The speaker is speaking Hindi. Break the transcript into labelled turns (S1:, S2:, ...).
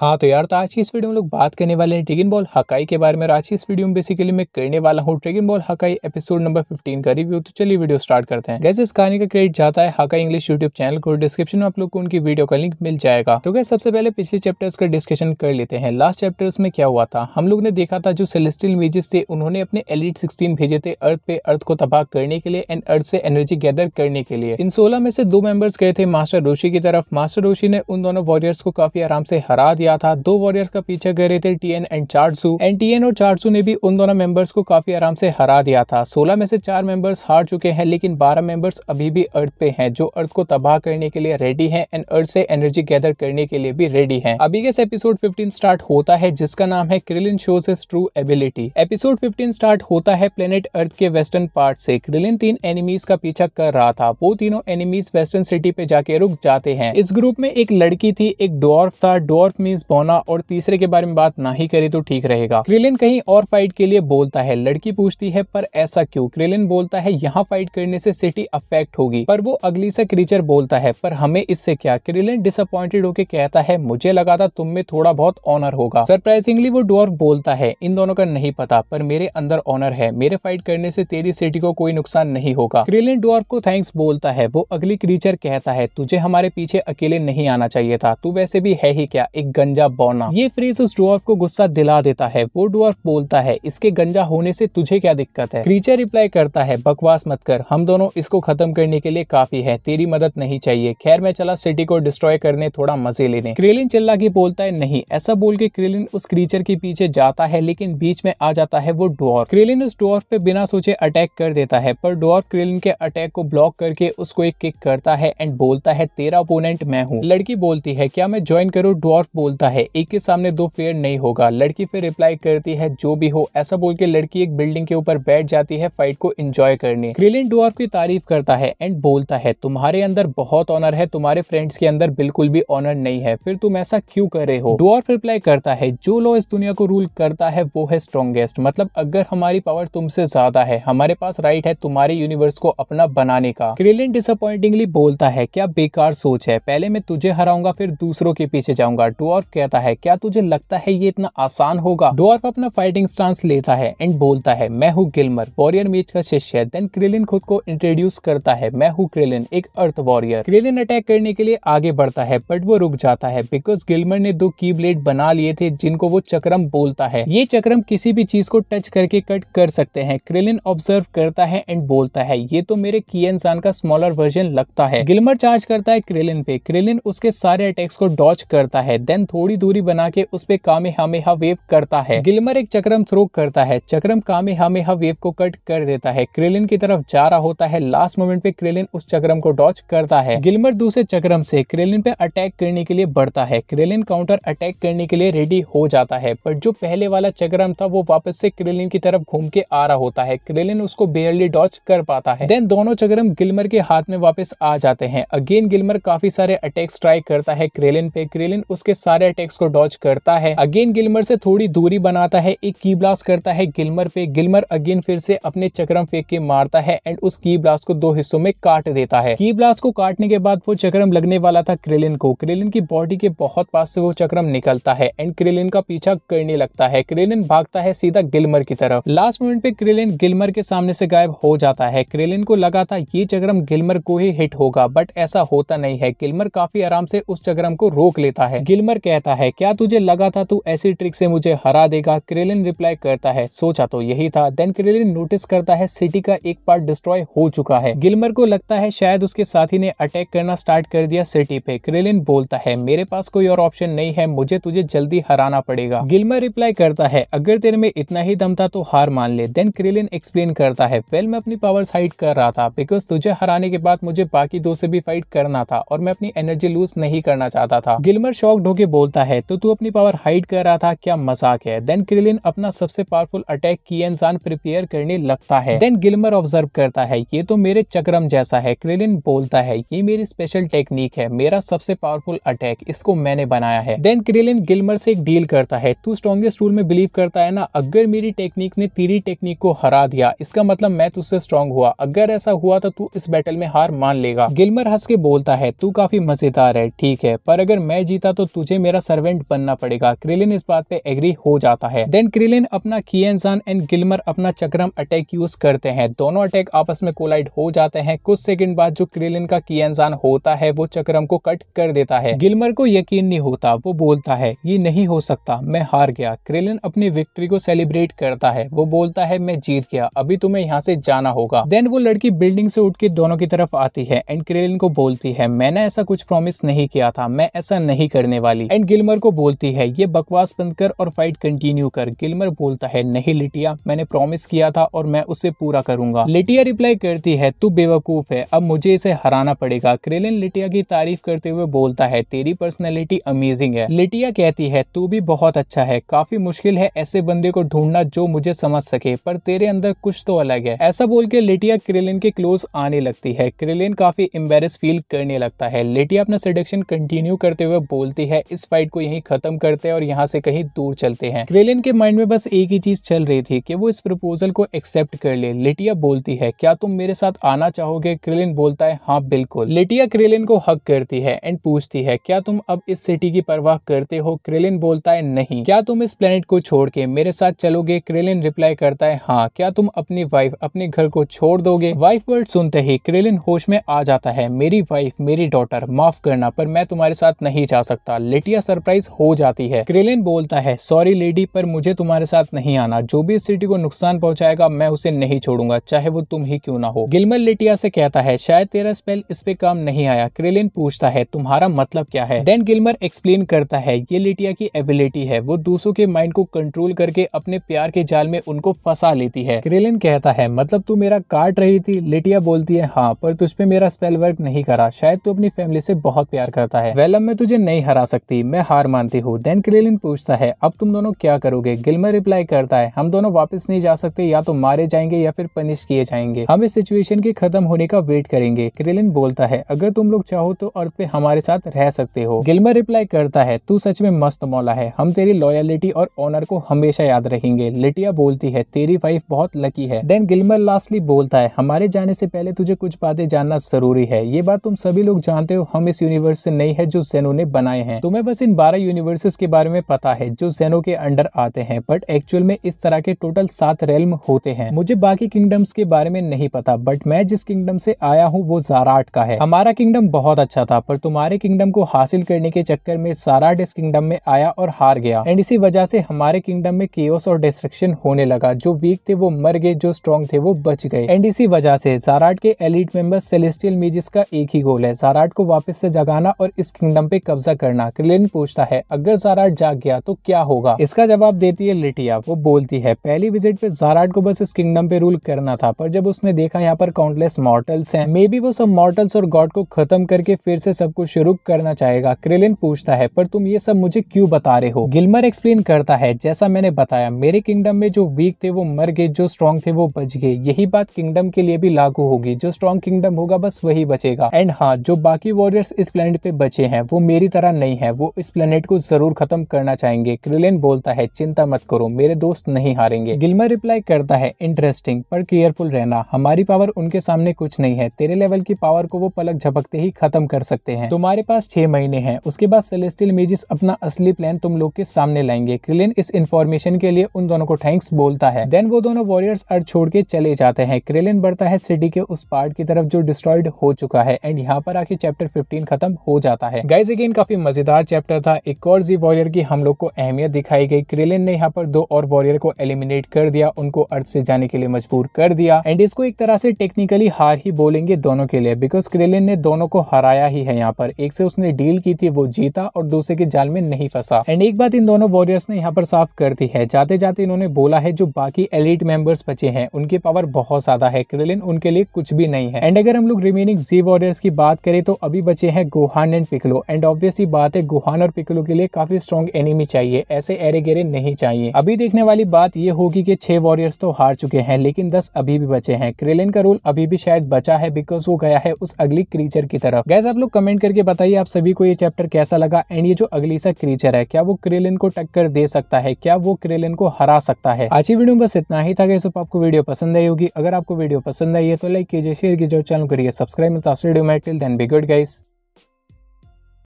S1: हाँ तो यार तो आज की इस वीडियो में लोग बात करने वाले हैं ड्रेगन बॉल हकाई के बारे में और आज की इस वीडियो में बेसिकली मैं करने वाला हूँ ड्रेगन बॉल हकाई एपिसोड नंबर 15 का रिव्यू तो चलिए वीडियो स्टार्ट करते हैं गैस इस कहानी का क्रेडिट जाता है हकाई इंग्लिश यूट्यूब चैनल को डिस्क्रिप्शन में आप लोग को उनकी वीडियो का लिंक मिल जाएगा तो गैस सबसे पहले पिछले चैप्टर्स का डिस्कशन कर लेते हैं लास्ट चैप्टर्स में क्या हुआ था हम लोग ने देखा था जो सेलेस्टियल मेजेस थे उन्होंने अपने एलिट सिक्सटीन भेजे थे अर्थ पे अर्थ को तबाह करने के लिए एंड अर्थ से एनर्जी गैदर करने के लिए इन सोलह में से दो मेंबर्स गए थे मास्टर रोशी की तरफ मास्टर रोशी ने उन दोनों वॉरियर्स को काफी आराम से हरा दिया दिया था दो वॉरियर्स का पीछे गए रहे थे टीएन एंड चार्जू एंड टीएन और चार्जू ने भी उन दोनों मेंबर्स को काफी आराम से हरा दिया था सोलह में से चार मेंबर्स हार चुके हैं लेकिन बारह मेंबर्स अभी भी अर्थ पे है जो अर्थ को तबाह करने के लिए रेडी है एंड अर्थ से एनर्जी गैदर करने के लिए भी रेडी है अभी के एपिसोड फिफ्टीन स्टार्ट होता है जिसका नाम है Krillin shows his true ability episode fifteen start होता है प्लेनेट अर्थ के वेस्टर्न पार्ट से क्रिलिन तीन एनिमीज का पीछा कर रहा था वो तीनों एनिमीज वेस्टर्न सिटी पे जाके रुक जाते हैं इस ग्रुप में एक लड़की थी एक डॉर्फ था डॉर्फ मीन मीन्स बौना और तीसरे के बारे में बात ना ही करे तो ठीक रहेगा क्रिलिन कहीं और फाइट के लिए बोलता है लड़की पूछती है पर ऐसा क्यों क्रिलिन बोलता है यहाँ फाइट करने से सिटी अफेक्ट होगी पर वो अगली सा क्रीचर बोलता है पर हमें इससे क्या क्रिलिन डिसअपॉइंटेड होके कहता है मुझे लगा था तुम में थोड़ा बहुत ऑनर होगा सरप्राइजिंगली वो डॉर्फ बोलता है इन दोनों का नहीं पता पर मेरे अंदर ऑनर है मेरे फाइट करने से तेरी सिटी को कोई नुकसान नहीं होगा क्रिलिन डॉर्फ को थैंक्स बोलता है वो अगली क्रीचर कहता है तुझे हमारे पीछे अकेले नहीं आना चाहिए था तू वैसे भी है ही क्या एक गन गंजा बौना ये फ्रेज उस डॉर्फ को गुस्सा दिला देता है वो डॉर्फ बोलता है इसके गंजा होने से तुझे क्या दिक्कत है क्रीचर रिप्लाई करता है बकवास मत कर हम दोनों इसको खत्म करने के लिए काफी है तेरी मदद नहीं चाहिए खैर मैं चला सिटी को डिस्ट्रॉय करने थोड़ा मजे लेने क्रेलिन चिल्ला के बोलता है नहीं ऐसा बोल के क्रेलिन उस क्रीचर के पीछे जाता है लेकिन बीच में आ जाता है वो डॉर्फ क्रेलिन उस डॉर्फ पे बिना सोचे अटैक कर देता है पर डॉर्फ क्रेलिन के अटैक को ब्लॉक करके उसको एक किक करता है एंड बोलता है तेरा ओपोनेंट मैं हूँ लड़की बोलती है क्या मैं ज्वाइन करूँ डोर बोल बोलता है एक के सामने दो फेयर नहीं होगा लड़की फिर रिप्लाई करती है जो भी हो ऐसा बोल के लड़की एक बिल्डिंग के ऊपर बैठ जाती है फाइट को एंजॉय करने क्रिलिन डोआर्फ की तारीफ करता है एंड बोलता है तुम्हारे अंदर बहुत ऑनर है तुम्हारे फ्रेंड्स के अंदर बिल्कुल भी ऑनर नहीं है फिर तुम ऐसा क्यों कर रहे हो डोआर्फ रिप्लाई करता है जो लो इस दुनिया को रूल करता है वो है स्ट्रॉन्गेस्ट मतलब अगर हमारी पावर तुमसे ज्यादा है हमारे पास राइट है तुम्हारे यूनिवर्स को अपना बनाने का क्रिलिन डिसअपॉइंटिंगली बोलता है क्या बेकार सोच है पहले मैं तुझे हराऊंगा फिर दूसरों के पीछे जाऊंगा डोआर्फ तरफ कहता है क्या तुझे लगता है ये इतना आसान होगा डॉर्फ अपना फाइटिंग स्टांस लेता है एंड बोलता है मैं हूँ गिलमर वॉरियर मेज का शिष्य है देन क्रिलिन खुद को इंट्रोड्यूस करता है मैं हूँ क्रिलिन एक अर्थ वॉरियर क्रिलिन अटैक करने के लिए आगे बढ़ता है बट वो रुक जाता है बिकॉज गिलमर ने दो की ब्लेड बना लिए थे जिनको वो चक्रम बोलता है ये चक्रम किसी भी चीज को टच करके कट कर सकते हैं क्रिलिन ऑब्जर्व करता है एंड बोलता है ये तो मेरे की इंसान का स्मॉलर वर्जन लगता है गिलमर चार्ज करता है क्रिलिन पे क्रिलिन उसके सारे अटैक्स को डॉच करता है देन थोड़ी दूरी बना के उस पे कामे हा वेव करता है गिलमर एक चक्रम थ्रो करता है चक्रम कामे हा वेव को कट कर देता है क्रेलिन की तरफ जा रहा होता है लास्ट मोमेंट पे क्रेलिन उस चक्रम को डॉच करता है गिलमर दूसरे चक्रम से क्रेलिन पे अटैक करने के लिए बढ़ता है क्रेलिन काउंटर अटैक करने के लिए रेडी हो जाता है पर जो पहले वाला चक्रम था वो वापस से क्रेलिन की तरफ घूम के आ रहा होता है क्रेलिन उसको बेयरली डॉच कर पाता है देन दोनों चक्रम गिलमर के हाथ में वापस आ जाते हैं अगेन गिलमर काफी सारे अटैक्स ट्राई करता है क्रेलिन पे क्रेलिन उसके सारे सारे अटैक्स को डॉच करता है अगेन गिलमर से थोड़ी दूरी बनाता है एक की ब्लास्ट करता है गिलमर पे गिलमर अगेन फिर से अपने चक्रम फेंक के मारता है एंड उस की ब्लास्ट को दो हिस्सों में काट देता है की ब्लास्ट को काटने के बाद वो चक्रम लगने वाला था क्रिलिन को क्रिलिन की बॉडी के बहुत पास से वो चक्रम निकलता है एंड क्रिलिन का पीछा करने लगता है क्रिलिन भागता है सीधा गिलमर की तरफ लास्ट मोमेंट पे क्रिलिन गिलमर के सामने से गायब हो जाता है क्रिलिन को लगा था ये चक्रम गिलमर को ही हिट होगा बट ऐसा होता नहीं है गिलमर काफी आराम से उस चक्रम को रोक लेता है गिलमर कह कहता है क्या तुझे लगा था तू ऐसी ट्रिक से मुझे हरा देगा क्रेलिन रिप्लाई करता है सोचा तो यही था देन क्रेलिन नोटिस करता है सिटी का एक पार्ट डिस्ट्रॉय हो चुका है गिलमर को लगता है शायद उसके साथी ने अटैक करना स्टार्ट कर दिया सिटी पे क्रेलिन बोलता है मेरे पास कोई और ऑप्शन नहीं है मुझे तुझे जल्दी हराना पड़ेगा गिलमर रिप्लाई करता है अगर तेरे में इतना ही दम था तो हार मान ले देन क्रेलिन एक्सप्लेन करता है वेल मैं अपनी पावर हाइट कर रहा था बिकॉज तुझे हराने के बाद मुझे बाकी दो से भी फाइट करना था और मैं अपनी एनर्जी लूज नहीं करना चाहता था गिलमर शॉक ढोके बोलता है तो तू अपनी पावर हाइड कर रहा था क्या मजाक है देन क्रिलिन अपना सबसे पावरफुल अटैक की इंसान प्रिपेयर करने लगता है देन गिलमर ऑब्जर्व करता है ये तो मेरे चक्रम जैसा है क्रिलिन बोलता है ये मेरी स्पेशल टेक्निक है मेरा सबसे पावरफुल अटैक इसको मैंने बनाया है देन क्रिलिन गिलमर से एक डील करता है तू स्ट्रॉन्गेस्ट रूल में बिलीव करता है ना अगर मेरी टेक्निक ने तेरी टेक्निक को हरा दिया इसका मतलब मैं तुझसे स्ट्रॉन्ग हुआ अगर ऐसा हुआ तो तू इस बैटल में हार मान लेगा गिलमर हंस के बोलता है तू काफी मजेदार है ठीक है पर अगर मैं जीता तो तुझे मेरा सर्वेंट बनना पड़ेगा क्रिलिन इस बात पे एग्री हो जाता है देन क्रिलिन अपना कियनसान एंड गिलमर अपना चक्रम अटैक यूज करते हैं दोनों अटैक आपस में कोलाइड हो जाते हैं कुछ सेकंड बाद जो क्रिलिन का कियनसान होता है वो चक्रम को कट कर देता है गिलमर को यकीन नहीं होता वो बोलता है ये नहीं हो सकता मैं हार गया क्रिलिन अपनी विक्ट्री को सेलिब्रेट करता है वो बोलता है मैं जीत गया अभी तुम्हें यहाँ से जाना होगा देन वो लड़की बिल्डिंग से उठ के दोनों की तरफ आती है एंड क्रिलिन को बोलती है मैंने ऐसा कुछ प्रॉमिस नहीं किया था मैं ऐसा नहीं करने वाली एंड गिलमर को बोलती है ये बकवास बंद कर और फाइट कंटिन्यू कर गिलमर बोलता है नहीं लिटिया मैंने प्रॉमिस किया था और मैं उसे पूरा करूंगा लिटिया रिप्लाई करती है तू बेवकूफ है अब मुझे इसे हराना पड़ेगा क्रेलिन लिटिया की तारीफ करते हुए बोलता है तेरी पर्सनैलिटी अमेजिंग है लिटिया कहती है तू भी बहुत अच्छा है काफी मुश्किल है ऐसे बंदे को ढूंढना जो मुझे समझ सके पर तेरे अंदर कुछ तो अलग है ऐसा बोल के लिटिया क्रेलिन के क्लोज आने लगती है क्रेलिन काफी एम्बेरस फील करने लगता है लिटिया अपना सडक्शन कंटिन्यू करते हुए बोलती है इस फाइट को यहीं खत्म करते हैं और यहाँ से कहीं दूर चलते हैं क्रेलिन के माइंड में बस एक ही चीज चल रही थी कि वो इस प्रपोजल को एक्सेप्ट कर ले लेटिया बोलती है क्या तुम मेरे साथ आना चाहोगे क्रेलिन बोलता है हाँ बिल्कुल लिटिया क्रेलिन को हक करती है एंड पूछती है क्या तुम अब इस सिटी की परवाह करते हो क्रेलिन बोलता है नहीं क्या तुम इस प्लेनेट को छोड़ के मेरे साथ चलोगे क्रेलिन रिप्लाई करता है हाँ क्या तुम अपनी वाइफ अपने घर को छोड़ दोगे वाइफ वर्ड सुनते ही क्रेलिन होश में आ जाता है मेरी वाइफ मेरी डॉटर माफ करना पर मैं तुम्हारे साथ नहीं जा सकता लेटिया आलिया सरप्राइज हो जाती है क्रेलिन बोलता है सॉरी लेडी पर मुझे तुम्हारे साथ नहीं आना जो भी इस सिटी को नुकसान पहुंचाएगा मैं उसे नहीं छोड़ूंगा चाहे वो तुम ही क्यों ना हो गिलमर लेटिया से कहता है शायद तेरा स्पेल इस पे काम नहीं आया क्रेलिन पूछता है तुम्हारा मतलब क्या है देन गिलमर एक्सप्लेन करता है ये लेटिया की एबिलिटी है वो दूसरों के माइंड को कंट्रोल करके अपने प्यार के जाल में उनको फंसा लेती है क्रेलिन कहता है मतलब तू मेरा काट रही थी लेटिया बोलती है हाँ पर तुझ पे मेरा स्पेल वर्क नहीं करा शायद तू अपनी फैमिली से बहुत प्यार करता है वेलम में तुझे नहीं हरा सकती मैं हार मानती हूँ देन क्रेलिन पूछता है अब तुम दोनों क्या करोगे गिलमर रिप्लाई करता है हम दोनों वापस नहीं जा सकते या तो मारे जाएंगे या फिर पनिश किए जाएंगे हम इस सिचुएशन के खत्म होने का वेट करेंगे क्रेलिन बोलता है अगर तुम लोग चाहो तो अर्थ पे हमारे साथ रह सकते हो गिलमर रिप्लाई करता है तू सच में मस्त मौला है हम तेरी लॉयलिटी और ऑनर को हमेशा याद रखेंगे लिटिया बोलती है तेरी वाइफ बहुत लकी है देन गिलमर लास्टली बोलता है हमारे जाने से पहले तुझे कुछ बातें जानना जरूरी है ये बात तुम सभी लोग जानते हो हम इस यूनिवर्स से नहीं है जो जेनो ने बनाए हैं तुम्हें बस बस इन 12 यूनिवर्सेस के बारे में पता है जो जेनो के अंडर आते हैं बट एक्चुअल में इस तरह के टोटल सात रेलम होते हैं मुझे बाकी किंगडम्स के बारे में नहीं पता बट मैं जिस किंगडम से आया हूँ वो जाराट का है हमारा किंगडम बहुत अच्छा था पर तुम्हारे किंगडम को हासिल करने के चक्कर में जाराट इस किंगडम में आया और हार गया एंड इसी वजह से हमारे किंगडम में केस और डिस्ट्रक्शन होने लगा जो वीक थे वो मर गए जो स्ट्रॉन्ग थे वो बच गए एंड इसी वजह से जाराट के एलिट मेंबर सेलेस्टियल मेजिस का एक ही गोल है जाराट को वापस से जगाना और इस किंगडम पे कब्जा करना क्लियर भी पूछता है अगर जाराट जाग गया तो क्या होगा इसका जवाब देती है लिटिया वो बोलती है पहली विजिट पे जाराट को बस इस किंगडम पे रूल करना था पर जब उसने देखा यहाँ पर काउंटलेस मॉर्टल्स हैं मे बी वो सब मॉर्टल्स और गॉड को खत्म करके फिर से सबको शुरू करना चाहेगा क्रिलिन पूछता है पर तुम ये सब मुझे क्यूँ बता रहे हो गिलमर एक्सप्लेन करता है जैसा मैंने बताया मेरे किंगडम में जो वीक थे वो मर गए जो स्ट्रॉन्ग थे वो बच गए यही बात किंगडम के लिए भी लागू होगी जो स्ट्रॉन्ग किंगडम होगा बस वही बचेगा एंड हाँ जो बाकी वॉरियर्स इस प्लैनेट पे बचे हैं वो मेरी तरह नहीं है वो वो इस प्लेनेट को जरूर खत्म करना चाहेंगे क्रिलेन बोलता है चिंता मत करो मेरे दोस्त नहीं हारेंगे गिलमर रिप्लाई करता है इंटरेस्टिंग पर केयरफुल रहना हमारी पावर उनके सामने कुछ नहीं है तेरे लेवल की पावर को वो पलक झपकते ही खत्म कर सकते हैं तुम्हारे पास छह महीने हैं उसके बाद सेलेस्टियल मेजिस अपना असली प्लान तुम लोग के सामने लाएंगे क्रिलेन इस इन्फॉर्मेशन के लिए उन दोनों को थैंक्स बोलता है देन वो दोनों वॉरियर्स अर्थ छोड़ के चले जाते हैं क्रिलेन बढ़ता है सिटी के उस पार्ट की तरफ जो डिस्ट्रॉयड हो चुका है एंड यहाँ पर आके चैप्टर फिफ्टीन खत्म हो जाता है गाइज अगेन काफी मजेदार चैप्टर था एक और जी वॉरियर की हम लोग को अहमियत दिखाई गई क्रिलिन ने यहाँ पर दो और वॉरियर को एलिमिनेट कर दिया उनको अर्थ से जाने के लिए मजबूर कर दिया एंड इसको एक तरह से टेक्निकली हार ही बोलेंगे दोनों के लिए बिकॉज क्रिलिन ने दोनों को हराया ही है यहाँ पर एक से उसने डील की थी वो जीता और दूसरे के जाल में नहीं फंसा एंड एक बात इन दोनों वॉरियर्स ने यहाँ पर साफ कर दी है जाते जाते इन्होंने बोला है जो बाकी एलिट मेंबर्स बचे हैं उनकी पावर बहुत ज्यादा है क्रिलिन उनके लिए कुछ भी नहीं है एंड अगर हम लोग रिमेनिंग जी वॉरियर्स की बात करें तो अभी बचे हैं Gohan and Piccolo and obviously बात है गोहान और पिकलो के लिए काफी स्ट्रॉन्ग एनिमी चाहिए ऐसे एरे गेरे नहीं चाहिए अभी देखने वाली बात ये होगी की छह वॉरियर्स तो हार चुके हैं लेकिन दस अभी भी बचे हैं क्रेलिन का रोल अभी भी शायद बचा है बिकॉज वो गया है उस अगली क्रीचर की तरफ गैस आप लोग कमेंट करके बताइए आप सभी को ये चैप्टर कैसा लगा एंड ये जो अगली सा क्रीचर है क्या वो क्रेलिन को टक्कर दे सकता है क्या वो क्रेलिन को हरा सकता है आज की वीडियो में बस इतना ही था गैस आपको वीडियो पसंद आई होगी अगर आपको वीडियो पसंद आई है तो लाइक कीजिए शेयर कीजिए चैनल करिए सब्सक्राइब मिलता है